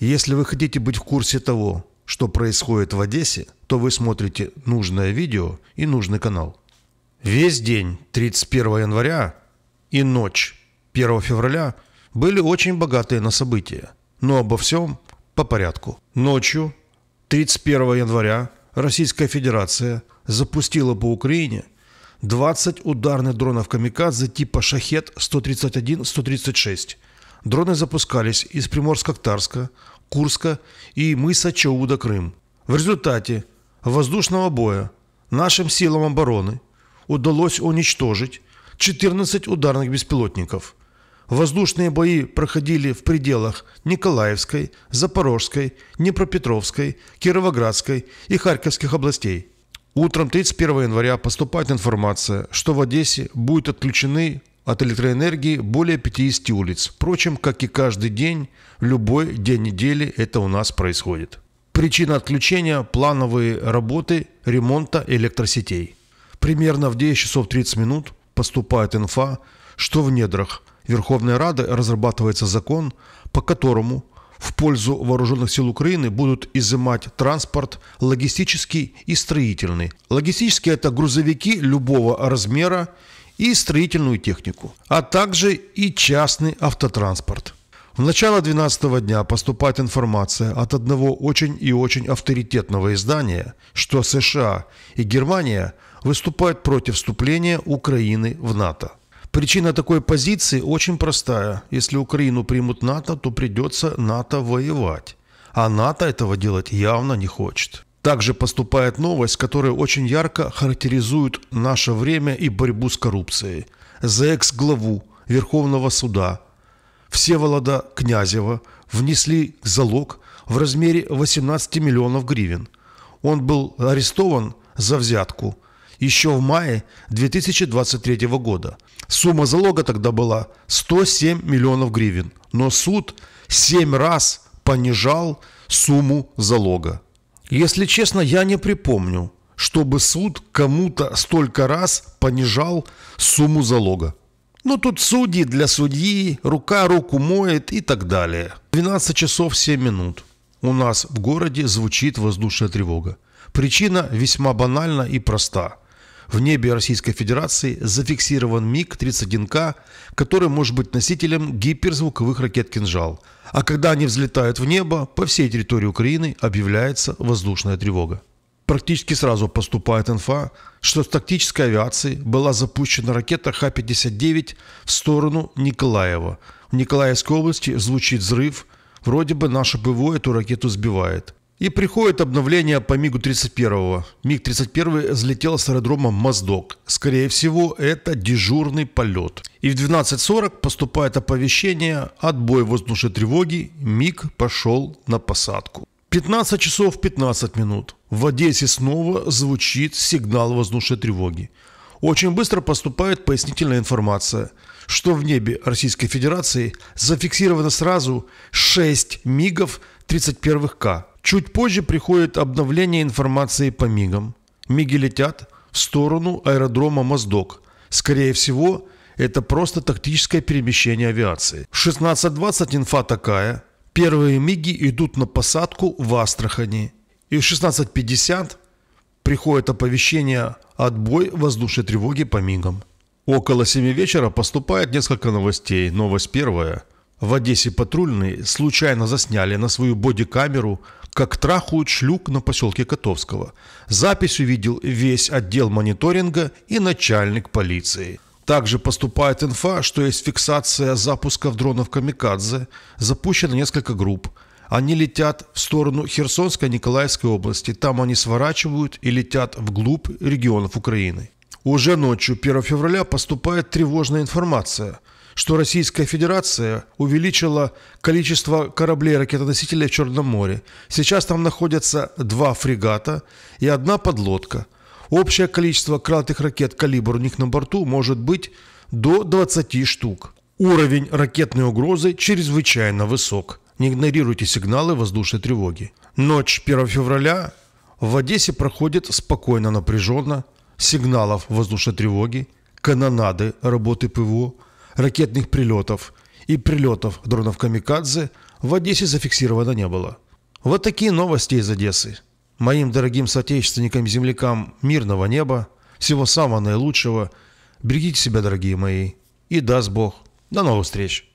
Если вы хотите быть в курсе того, что происходит в Одессе, то вы смотрите нужное видео и нужный канал. Весь день 31 января и ночь 1 февраля были очень богатые на события, но обо всем по порядку. Ночью 31 января Российская Федерация запустила по Украине 20 ударных дронов «Камикадзе» типа «Шахет-131-136», Дроны запускались из Приморско-Татарска, Курска и мыса Чауда Крым. В результате воздушного боя нашим силам обороны удалось уничтожить 14 ударных беспилотников. Воздушные бои проходили в пределах Николаевской, Запорожской, Днепропетровской, Кировоградской и Харьковских областей. Утром 31 января поступает информация, что в Одессе будут отключены от электроэнергии более 50 улиц. Впрочем, как и каждый день, любой день недели это у нас происходит. Причина отключения – плановые работы ремонта электросетей. Примерно в 10 часов 30 минут поступает инфа, что в недрах Верховной Рады разрабатывается закон, по которому в пользу вооруженных сил Украины будут изымать транспорт логистический и строительный. Логистический – это грузовики любого размера и строительную технику, а также и частный автотранспорт. В начало 12 дня поступает информация от одного очень и очень авторитетного издания, что США и Германия выступают против вступления Украины в НАТО. Причина такой позиции очень простая. Если Украину примут НАТО, то придется НАТО воевать. А НАТО этого делать явно не хочет. Также поступает новость, которая очень ярко характеризует наше время и борьбу с коррупцией. За экс-главу Верховного суда Всеволода Князева внесли залог в размере 18 миллионов гривен. Он был арестован за взятку еще в мае 2023 года. Сумма залога тогда была 107 миллионов гривен, но суд 7 раз понижал сумму залога. Если честно, я не припомню, чтобы суд кому-то столько раз понижал сумму залога. Ну, тут судьи для судьи, рука руку моет и так далее. 12 часов 7 минут. У нас в городе звучит воздушная тревога. Причина весьма банальна и проста. В небе Российской Федерации зафиксирован МиГ-31К, который может быть носителем гиперзвуковых ракет «Кинжал». А когда они взлетают в небо, по всей территории Украины объявляется воздушная тревога. Практически сразу поступает инфа, что с тактической авиации была запущена ракета Х-59 в сторону Николаева. В Николаевской области звучит взрыв – Вроде бы наше ПВО эту ракету сбивает. И приходит обновление по МиГу-31. МиГ-31 взлетел с аэродрома Моздок. Скорее всего, это дежурный полет. И в 12.40 поступает оповещение «Отбой воздушной тревоги, МиГ пошел на посадку». 15 часов 15 минут. В Одессе снова звучит сигнал воздушной тревоги. Очень быстро поступает пояснительная информация, что в небе Российской Федерации зафиксировано сразу 6 МиГов 31К Чуть позже приходит обновление информации по МИГам. МИГи летят в сторону аэродрома Моздок. Скорее всего, это просто тактическое перемещение авиации. В 16.20 инфа такая. Первые МИГи идут на посадку в Астрахани. И в 16.50 приходит оповещение «Отбой воздушной тревоги по МИГам». Около 7 вечера поступает несколько новостей. Новость первая. В Одессе патрульные случайно засняли на свою бодикамеру – как трахают шлюк на поселке Котовского. Запись увидел весь отдел мониторинга и начальник полиции. Также поступает инфа, что есть фиксация запусков дронов «Камикадзе», запущено несколько групп. Они летят в сторону Херсонской Николаевской области, там они сворачивают и летят вглубь регионов Украины. Уже ночью 1 февраля поступает тревожная информация – что Российская Федерация увеличила количество кораблей ракетоносителей в Черном море. Сейчас там находятся два фрегата и одна подлодка. Общее количество крылатых ракет «Калибр» у них на борту может быть до 20 штук. Уровень ракетной угрозы чрезвычайно высок. Не игнорируйте сигналы воздушной тревоги. Ночь 1 февраля в Одессе проходит спокойно напряженно. Сигналов воздушной тревоги, канонады работы ПВО – ракетных прилетов и прилетов дронов «Камикадзе» в Одессе зафиксировано не было. Вот такие новости из Одессы. Моим дорогим соотечественникам-землякам мирного неба, всего самого наилучшего. Берегите себя, дорогие мои. И даст Бог. До новых встреч.